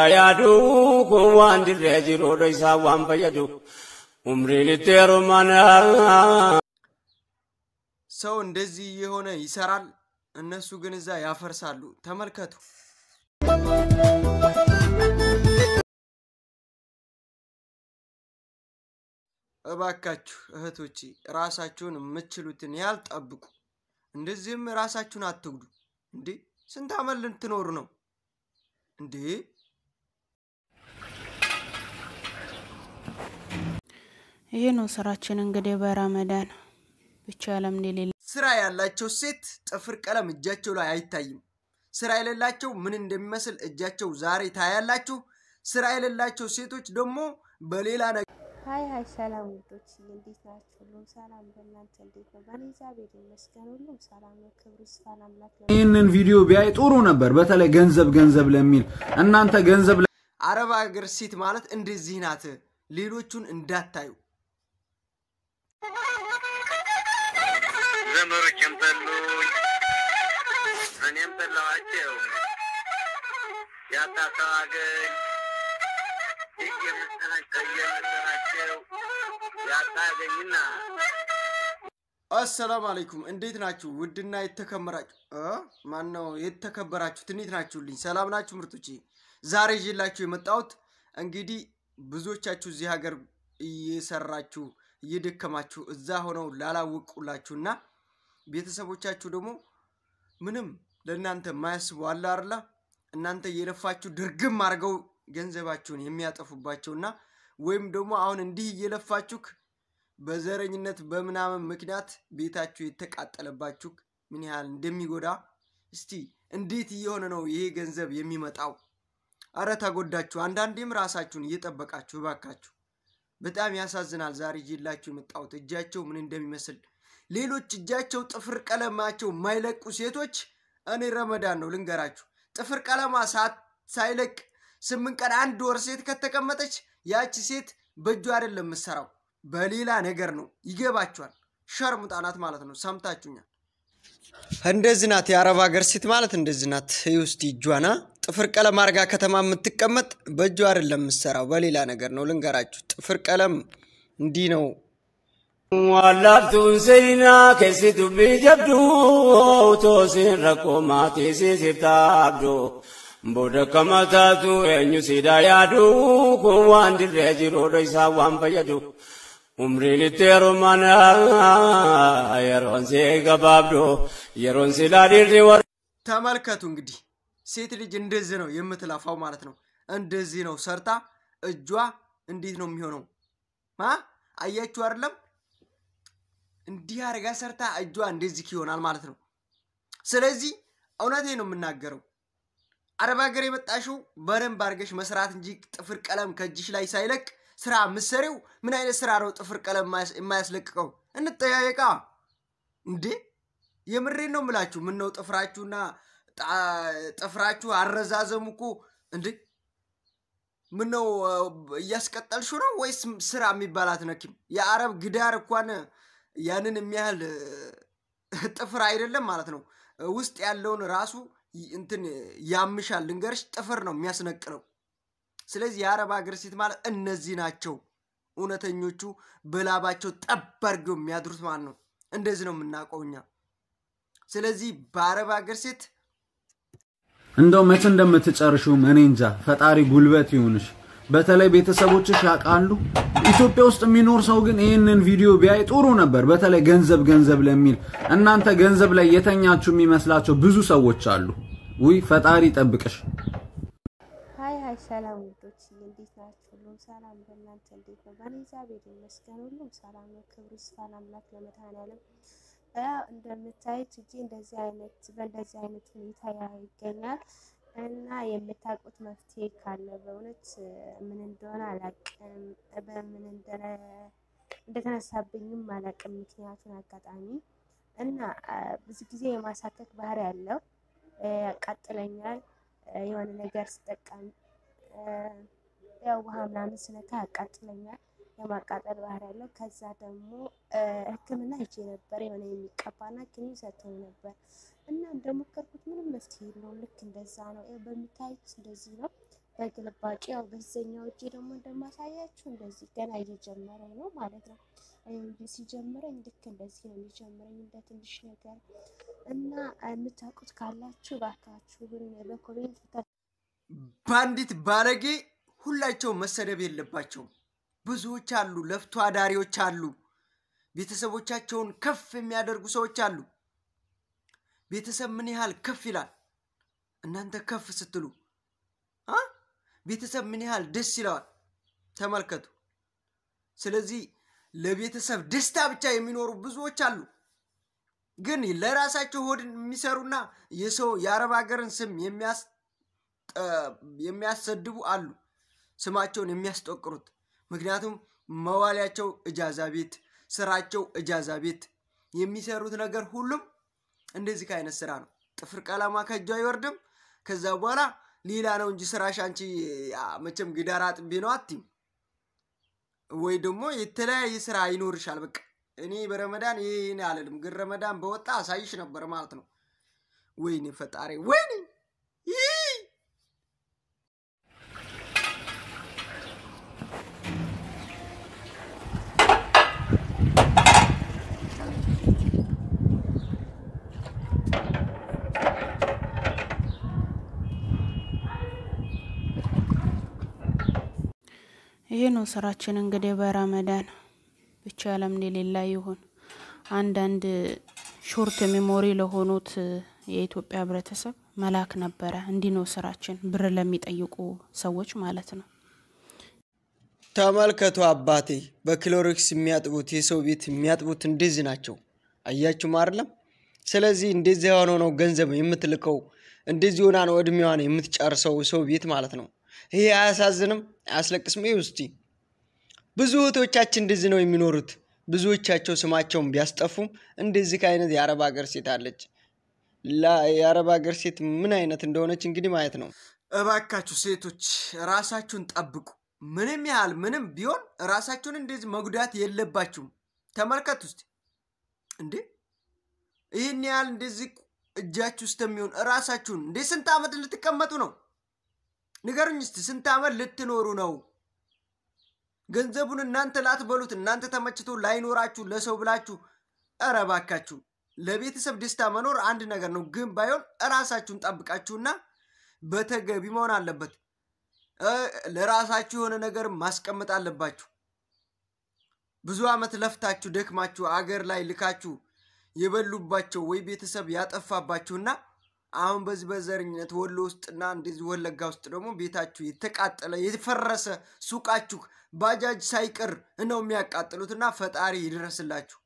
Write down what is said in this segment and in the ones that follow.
yaadu kun waan dirree jiru odoo waan fayyadu umriin itti heerumana. ሰው እንደዚህ የሆነ ይሰራል፣ እነሱ ግን እዛ ያፈርሳሉ። ተመልከቱ። እባካችሁ እህቶች ራሳችሁን የምችሉትን ያህል ጠብቁ። እንደዚህም ራሳችሁን አትጉዱ። እንዴ ስንት አመት ትኖሩ ነው እንዴ? ይሄ ነው ስራችን እንግዲህ በረመዳን ብቻ ያለም የሌለ ስራ ያላቸው ሴት ጥፍር ቀለም እጃቸው ላይ አይታይም። ስራ የሌላቸው ምን እንደሚመስል እጃቸው ዛሬ ታያላችሁ። ስራ የሌላቸው ሴቶች ደግሞ በሌላ ነገር ሀይ ሀይ፣ ሰላም ውዶች፣ እንዴት ናችሁ? ሁሉም ሰላም በእናንተ እንዴት ነው? በእኔ እግዚአብሔር ይመስገን ሁሉም ሰላም ነው። ክብር ይስፋን አምላክ። ይህንን ቪዲዮ ቢያይ ጥሩ ነበር። በተለይ ገንዘብ ገንዘብ ለሚል እናንተ ገንዘብ አረብ ሀገር ሴት ማለት እንደዚህ ናት። ሌሎቹን እንዳታዩ እኔም በላዋቸው ያታሰው አገኝ እጅ ያታገኝና። አሰላሙ አለይኩም እንዴት ናችሁ? ውድና የተከመራችሁ ማን ነው የተከበራችሁ ትንት ናችሁልኝ። ሰላም ናችሁ ምርጦቼ? ዛሬ ይዤላችሁ የመጣሁት እንግዲህ ብዙዎቻችሁ እዚህ ሀገር እየሰራችሁ እየደከማችሁ እዛ ሆነው ላላወቁላችሁና ቤተሰቦቻችሁ ደግሞ ምንም ለእናንተ የማያስቡ አለ አርላ እናንተ እየለፋችሁ ድርግም አድርገው ገንዘባችሁን የሚያጠፉባቸውና ወይም ደግሞ አሁን እንዲህ እየለፋችሁ በዘረኝነት በምናምን ምክንያት ቤታችሁ የተቃጠለባችሁ ምን ያህል እንደሚጎዳ እስቲ እንዴት እየሆነ ነው ይሄ ገንዘብ የሚመጣው? አረ ተጎዳችሁ። አንዳንዴም ራሳችሁን እየጠበቃችሁ እባካችሁ። በጣም ያሳዝናል። ዛሬ ይዤላችሁ የመጣሁት እጃቸው ምን እንደሚመስል ሌሎች እጃቸው ጥፍር ቀለማቸው የማይለቁ ሴቶች እኔ ረመዳን ነው ልንገራችሁ። ጥፍር ቀለማ ሳይለቅ ስምንት ቀን አንድ ወር ሴት ከተቀመጠች ያቺ ሴት በእጇ አይደለም የምትሰራው፣ በሌላ ነገር ነው። ይገባችኋል? ሸርሙጣ ናት ማለት ነው። ሰምታችሁኛል። እንደዚህ ናት የአረብ ሀገር ሴት ማለት እንደዚህ ናት። ውስጥ እጇና ጥፍር ቀለም አርጋ ከተማ የምትቀመጥ በእጁ አይደለም የምትሰራው፣ በሌላ ነገር ነው። ልንገራችሁ ጥፍር ቀለም እንዲህ ነው Wallabtuun seenaa keessi dubbii jabduu toosiin rakkoo maatii siisiif taabduu. Booda kamataatu eenyu siidaa yaaduu kun waan dirree jiruudha isaa waan fayyadu. Umriin itti mana yeroon si gabaabdoo yeroon si laadhiirri war ተመልከቱ እንግዲህ ሴት ልጅ እንደዚህ ነው የምትለፋው ማለት ነው። እንደዚህ ነው ሰርታ እጇ እንዴት ነው የሚሆነው? ማ አያችሁ አይደለም እንዲህ አድርጋ ሰርታ እጇ እንደዚህ ይሆናል ማለት ነው። ስለዚህ እውነቴ ነው የምናገረው። አረብ ሀገር የመጣሽው በደንብ አድርገሽ መስራት እንጂ ጥፍር ቀለም ከእጅሽ ላይ ሳይለቅ ስራ ምሰሪው ምን አይነት ስራ ነው ጥፍር ቀለም የማያስለቅቀው? እንጠያየቃ እንዴ! የምሬን ነው ምላችሁ። ምን ነው ጥፍራችሁና ጥፍራችሁ አረዛዘሙ እኮ እንዴ! ምን ነው እያስቀጠልሹ ነው ወይስ ስራ የሚባላት ነኪም የአረብ ግዳር እንኳን ያንን የሚያህል ጥፍር አይደለም ማለት ነው። ውስጥ ያለውን ራሱ እንትን ያምሻል። ልንገርሽ፣ ጥፍር ነው የሚያስነቅለው። ስለዚህ የአረብ ሀገር ሴት ማለት እነዚህ ናቸው እውነተኞቹ፣ በላባቸው ጠብ አድርገው የሚያድሩት ማለት ነው። እንደዚህ ነው የምናውቀው እኛ። ስለዚህ በአረብ ሀገር ሴት እንደው መቼ እንደምትጨርሹም እኔ እንጃ። ፈጣሪ ጉልበት ይሁንሽ። በተለይ ቤተሰቦችሽ ያውቃሉ። ኢትዮጵያ ውስጥ የሚኖር ሰው ግን ይህንን ቪዲዮ ቢያይ ጥሩ ነበር። በተለይ ገንዘብ ገንዘብ ለሚል እናንተ ገንዘብ ላይ የተኛችሁ የሚመስላቸው ብዙ ሰዎች አሉ። ውይ ፈጣሪ ጠብቅሽ። ሀይ ሀይ፣ ሰላም ውዶች፣ እንዴት ናችሁ? ሁሉም ሰላም በእናንተ እንዴት ነው? በእኔ እግዚአብሔር ይመስገን ሁሉም ሰላም ነው። ክብር ይስፋን አምላክ ለመድኃኔዓለም። እንደምታዩት እጄ እንደዚህ አይነት በእንደዚህ አይነት ሁኔታ ይገኛል። እና የምታውቁት መፍትሄ ካለ በእውነት ምን እንደሆነ አላቅም። በምን እንደተነሳብኝም አላቅም ምክንያቱን አጋጣሚ እና ብዙ ጊዜ የማሳከክ ባህሪ ያለው ያቃጥለኛል። የሆነ ነገር ስጠቀም ያው ውሃ ምናምን ስነካ ያቃጥለኛል። የማቃጠል ባህሪ ያለው። ከዛ ደግሞ ሕክምና ሄጄ ነበር። የሆነ የሚቀባና ክኒን ሰጥቶኝ ነበር እና እንደሞከርኩት ምንም መፍትሄ የለውም። ልክ እንደዛ ነው። በምታዩት እንደዚህ ነው በግልባጭ ያው በዛኛው እጄ ደግሞ እንደማሳያችሁ እንደዚህ ገና እየጀመረ ነው ማለት ነው። ሲጀምረኝ ልክ እንደዚህ ነው የሚጀምረኝ እንደ ትንሽ ነገር እና የምታውቁት ካላችሁ ባካችሁን በኮሜንት ባንዲት ባለጌ ሁላቸው መሰደብ የለባቸውም። ብዙዎች አሉ፣ ለፍቶ አዳሪዎች አሉ፣ ቤተሰቦቻቸውን ከፍ የሚያደርጉ ሰዎች አሉ። ቤተሰብ ምን ያህል ከፍ ይላል። እናንተ ከፍ ስትሉ ቤተሰብ ምን ያህል ደስ ይለዋል። ተመልከቱ። ስለዚህ ለቤተሰብ ደስታ ብቻ የሚኖሩ ብዙዎች አሉ። ግን ለራሳቸው ሆድን የሚሰሩና የሰው የአረብ ሀገርን ስም የሚያሰድቡ አሉ። ስማቸውን የሚያስጠቅሩት ምክንያቱም መዋሊያቸው እጃዛ ቤት፣ ስራቸው እጃዛ ቤት፣ የሚሰሩት ነገር ሁሉም እንደዚህ ከአይነት ስራ ነው። ጥፍር ቀለማ ከእጁ አይወርድም። ከዛ በኋላ ሌላ ነው እንጂ ስራሽ። አንቺ መቼም ግዳር አጥቢ ነው አትይም ወይ ደግሞ የተለያየ ስራ ይኖርሻል። በቃ እኔ በረመዳን ይህን አልልም፣ ግን ረመዳን በወጣ አሳይሽ ነበር ማለት ነው። ወይኔ ፈጣሪ፣ ወይኔ ይህ ነው ስራችን እንግዲህ በረመዳን ብቻ ለምን የሌላ ይሁን። አንዳንድ ሾርት ሜሞሪ ለሆኑት የኢትዮጵያ ህብረተሰብ መላክ ነበረ። እንዲህ ነው ስራችን፣ ብር ለሚጠይቁ ሰዎች ማለት ነው። ተመልከቱ አባቴ በክሎሪክስ የሚያጥቡት የሰው ቤት የሚያጥቡት እንደዚህ ናቸው። አያችሁም አይደለም? ስለዚህ እንደዚህ የሆነ ነው ገንዘብ የምትልከው፣ እንደዚህ ሆና ነው እድሜዋን የምትጨርሰው ሰው ቤት ማለት ነው። ይሄ አያሳዝንም? አያስለቅስም? ይህ ውስቲ ብዙ እህቶቻችን እንደዚህ ነው የሚኖሩት። ብዙዎቻቸው ስማቸውን ቢያስጠፉም እንደዚህ ከአይነት የአረብ ሀገር ሴት አለች። የአረብ ሀገር ሴት ምን አይነት እንደሆነች እንግዲህ ማየት ነው። እባካችሁ ሴቶች ራሳችሁን ጠብቁ። ምንም ያህል ምንም ቢሆን ራሳችሁን እንደዚህ መጉዳት የለባችሁም። ተመልከት ውስጥ እንዴ ይህን ያህል እንደዚህ እጃችሁ ውስጥ የሚሆን ራሳችሁን እንዴ ስንት ዓመት ልትቀመጡ ነው? ንገሩኝ እስቲ ስንት ዓመት ልትኖሩ ነው? ገንዘቡን እናንተ ላትበሉት፣ እናንተ ተመችቶ ላይኖራችሁ ለሰው ብላችሁ፣ እረ ባካችሁ ለቤተሰብ ደስታ መኖር አንድ ነገር ነው፣ ግን ባይሆን እራሳችሁን ጠብቃችሁና በተገቢ መሆን አለበት። ለራሳችሁ የሆነ ነገር ማስቀመጥ አለባችሁ። ብዙ ዓመት ለፍታችሁ ደክማችሁ አገር ላይ ልካችሁ የበሉባቸው ወይ ቤተሰብ ያጠፋባችሁና አሁን በዚህ በዘርኝነት ወሎ ውስጥና እንደዚህ ወለጋ ውስጥ ደግሞ ቤታችሁ የተቃጠለ የፈረሰ ሱቃችሁ ባጃጅ ሳይቀር ነው የሚያቃጥሉትና ፈጣሪ ይድረስላችሁ።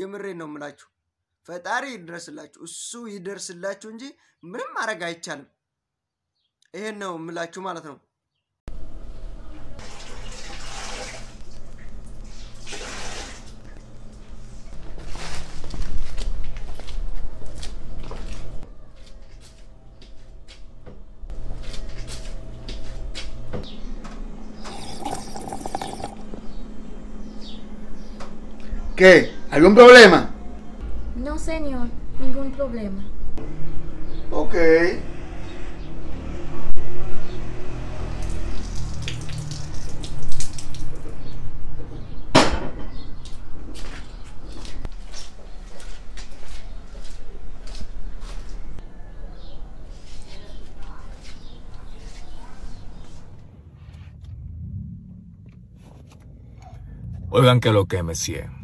የምሬ ነው የምላችሁ። ፈጣሪ ይድረስላችሁ። እሱ ይደርስላችሁ እንጂ ምንም ማድረግ አይቻልም። ይሄን ነው የምላችሁ ማለት ነው። ¿Algún problema? No, señor, ningún problema. Ok. Oigan que lo que, me monsieur.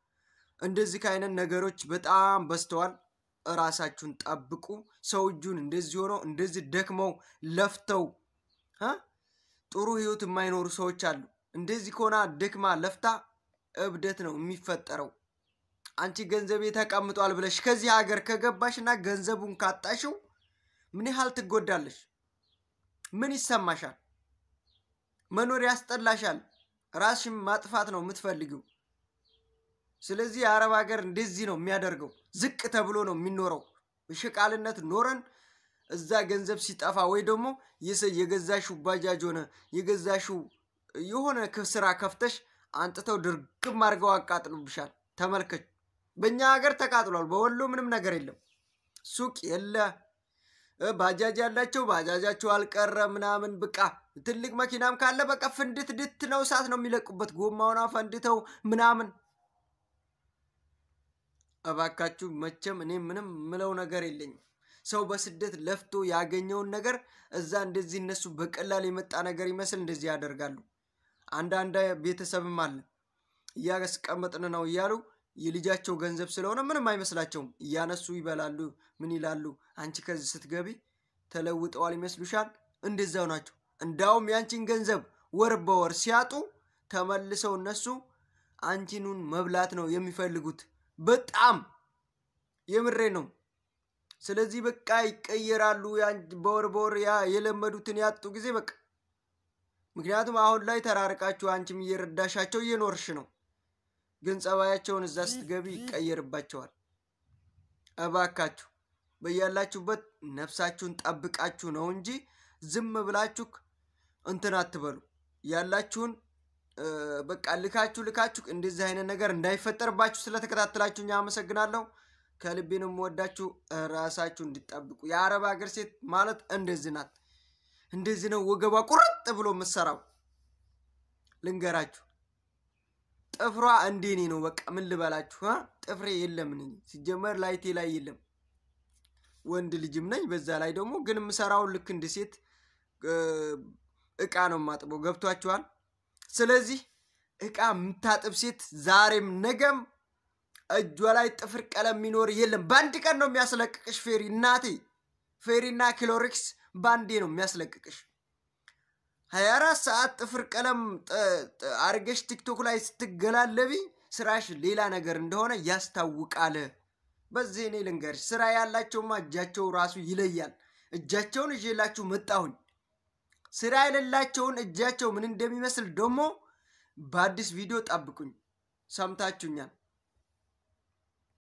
እንደዚህ ከአይነት ነገሮች በጣም በስተዋል። እራሳችሁን ጠብቁ። ሰው እጁን እንደዚህ ሆነው እንደዚህ ደክመው ለፍተው ጥሩ ህይወት የማይኖሩ ሰዎች አሉ። እንደዚህ ከሆና ደክማ ለፍታ እብደት ነው የሚፈጠረው። አንቺ ገንዘቤ ተቀምጧል ብለሽ ከዚህ ሀገር ከገባሽና ገንዘቡን ካጣሽው ምን ያህል ትጎዳለሽ? ምን ይሰማሻል? መኖር ያስጠላሻል። ራስሽም ማጥፋት ነው የምትፈልጊው። ስለዚህ የአረብ ሀገር እንደዚህ ነው የሚያደርገው። ዝቅ ተብሎ ነው የሚኖረው። ሽቃልነት ኖረን እዛ ገንዘብ ሲጠፋ ወይ ደግሞ የገዛሽው ባጃጅ ሆነ የገዛሽው የሆነ ስራ ከፍተሽ አንጥተው ድርግም አድርገው አቃጥሉብሻል። ተመልከች፣ በእኛ ሀገር ተቃጥሏል። በወሎ ምንም ነገር የለም፣ ሱቅ የለ፣ ባጃጅ ያላቸው ባጃጃቸው አልቀረ ምናምን። ብቃ ትልቅ መኪናም ካለ በቃ ፍንድት ድት ነው፣ እሳት ነው የሚለቁበት። ጎማውና ፈንድተው ምናምን እባካችሁ መቼም እኔ ምንም ምለው ነገር የለኝም። ሰው በስደት ለፍቶ ያገኘውን ነገር እዛ እንደዚህ እነሱ በቀላል የመጣ ነገር ይመስል እንደዚህ ያደርጋሉ። አንዳንድ ቤተሰብም አለ እያስቀመጥን ነው እያሉ የልጃቸው ገንዘብ ስለሆነ ምንም አይመስላቸውም። እያነሱ ይበላሉ። ምን ይላሉ? አንቺ ከዚህ ስትገቢ ተለውጠዋል ይመስሉሻል? እንደዛው ናቸው። እንዳውም የአንቺን ገንዘብ ወር በወር ሲያጡ ተመልሰው እነሱ አንቺኑን መብላት ነው የሚፈልጉት። በጣም የምሬ ነው። ስለዚህ በቃ ይቀየራሉ። በወር በወር የለመዱትን ያጡ ጊዜ በቃ ምክንያቱም አሁን ላይ ተራርቃችሁ አንቺም እየረዳሻቸው እየኖርሽ ነው፣ ግን ጸባያቸውን እዛ ስትገቢ ይቀየርባቸዋል። እባካችሁ በያላችሁበት ነፍሳችሁን ጠብቃችሁ ነው እንጂ ዝም ብላችሁ እንትን አትበሉ። ያላችሁን በቃ ልካችሁ ልካችሁ እንደዚህ አይነት ነገር እንዳይፈጠርባችሁ ስለተከታተላችሁ እኛ አመሰግናለሁ። ከልቤንም ወዳችሁ ራሳችሁ እንዲጠብቁ። የአረብ ሀገር ሴት ማለት እንደዚህ ናት። እንደዚህ ነው ወገቧ ቁርጥ ብሎ የምትሰራው። ልንገራችሁ፣ ጥፍሯ እንዴኔ ነው። በቃ ምን ልበላችሁ፣ ጥፍሬ የለም ሲጀመር ላይቴ ላይ የለም። ወንድ ልጅም ነኝ። በዛ ላይ ደግሞ ግን የምሰራውን ልክ እንደ ሴት እቃ ነው የማጥበው። ገብቷችኋል? ስለዚህ እቃ የምታጥብ ሴት ዛሬም ነገም እጇ ላይ ጥፍር ቀለም የሚኖር የለም። በአንድ ቀን ነው የሚያስለቅቅሽ ፌሪ እናቴ። ፌሪና ኪሎሪክስ በአንዴ ነው የሚያስለቅቅሽ። 24 ሰዓት ጥፍር ቀለም አርገሽ ቲክቶክ ላይ ስትገላለቢ ስራሽ ሌላ ነገር እንደሆነ ያስታውቃል። በዚህ እኔ ልንገርሽ፣ ስራ ያላቸውማ እጃቸው ራሱ ይለያል። እጃቸውን ይዤላችሁ መጣሁኝ። ስራ የሌላቸውን እጃቸው ምን እንደሚመስል ደግሞ በአዲስ ቪዲዮ ጠብቁኝ። ሰምታችሁኛል።